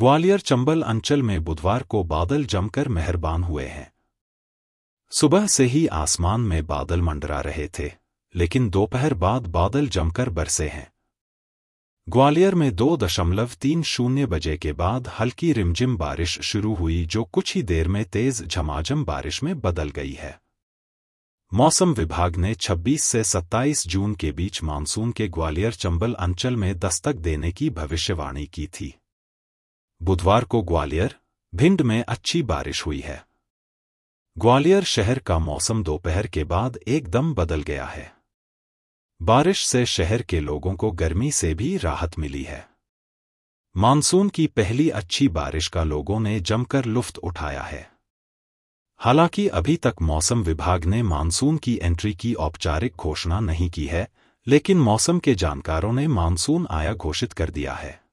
ग्वालियर चंबल अंचल में बुधवार को बादल जमकर मेहरबान हुए हैं सुबह से ही आसमान में बादल मंडरा रहे थे लेकिन दोपहर बाद बादल जमकर बरसे हैं ग्वालियर में दो दशमलव तीन शून्य बजे के बाद हल्की रिमझिम बारिश शुरू हुई जो कुछ ही देर में तेज झमाझम बारिश में बदल गई है मौसम विभाग ने 26 से 27 जून के बीच मानसून के ग्वालियर चंबल अंचल में दस्तक देने की भविष्यवाणी की थी बुधवार को ग्वालियर भिंड में अच्छी बारिश हुई है ग्वालियर शहर का मौसम दोपहर के बाद एकदम बदल गया है बारिश से शहर के लोगों को गर्मी से भी राहत मिली है मानसून की पहली अच्छी बारिश का लोगों ने जमकर लुफ्त उठाया है हालांकि अभी तक मौसम विभाग ने मानसून की एंट्री की औपचारिक घोषणा नहीं की है लेकिन मौसम के जानकारों ने मानसून आया घोषित कर दिया है